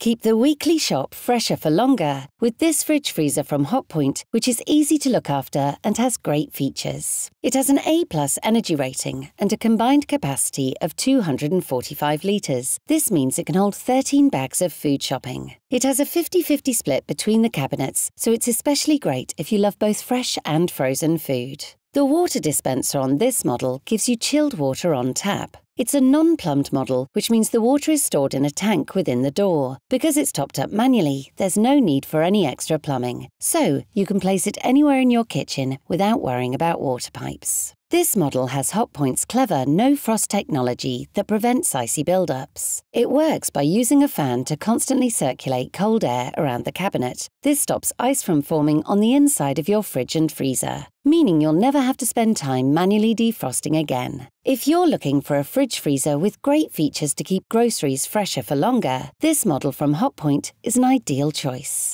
Keep the weekly shop fresher for longer with this fridge freezer from Hotpoint, which is easy to look after and has great features. It has an A plus energy rating and a combined capacity of 245 litres. This means it can hold 13 bags of food shopping. It has a 50-50 split between the cabinets, so it's especially great if you love both fresh and frozen food. The water dispenser on this model gives you chilled water on tap. It's a non-plumbed model, which means the water is stored in a tank within the door. Because it's topped up manually, there's no need for any extra plumbing. So, you can place it anywhere in your kitchen without worrying about water pipes. This model has Hotpoint's clever no-frost technology that prevents icy buildups. It works by using a fan to constantly circulate cold air around the cabinet. This stops ice from forming on the inside of your fridge and freezer, meaning you'll never have to spend time manually defrosting again. If you're looking for a fridge freezer with great features to keep groceries fresher for longer, this model from Hotpoint is an ideal choice.